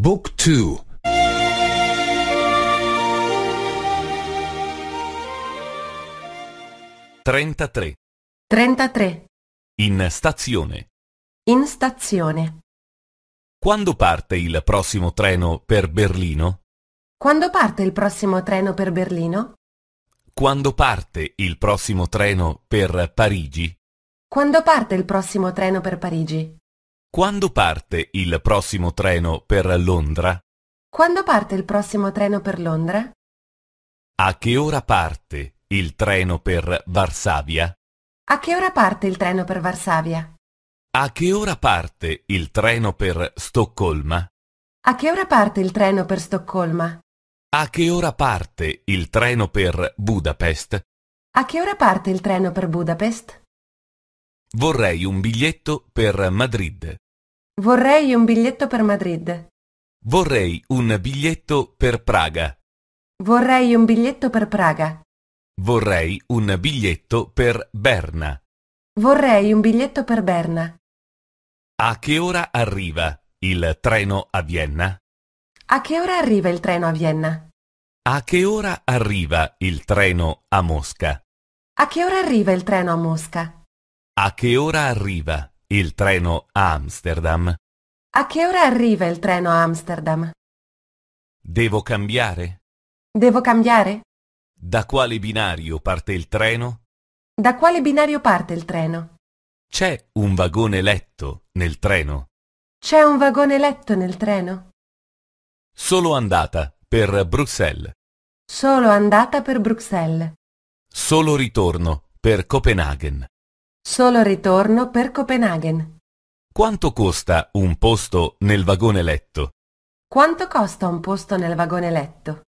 Book 2 33 33 In stazione In stazione Quando parte il prossimo treno per Berlino? Quando parte il prossimo treno per Berlino? Quando parte il prossimo treno per Parigi? Quando parte il prossimo treno per Parigi? Quando parte il prossimo treno per Londra? Quando parte il prossimo treno per Londra? A che ora parte il treno per Varsavia? A che ora parte il treno per Varsavia? A che ora parte il treno per Stoccolma? A che ora parte il treno per Stoccolma? A che ora parte il treno per Budapest? A che ora parte il treno per Budapest? Vorrei un biglietto per Madrid. Vorrei un biglietto per Madrid. Vorrei un biglietto per Praga. Vorrei un biglietto per Praga. Vorrei un biglietto per Berna. Vorrei un biglietto per Berna. A che ora arriva il treno a Vienna? A che ora arriva il treno a Vienna? A che ora arriva il treno a Mosca? A che ora arriva il treno a Mosca? A che ora arriva il treno a Amsterdam? A che ora arriva il treno a Amsterdam? Devo cambiare? Devo cambiare? Da quale binario parte il treno? Da quale binario parte il treno? C'è un vagone letto nel treno? C'è un vagone letto nel treno? Solo andata per Bruxelles. Solo andata per Bruxelles. Solo ritorno per Copenaghen. Solo ritorno per Copenaghen. Quanto costa un posto nel vagone letto? Quanto costa un posto nel vagone letto?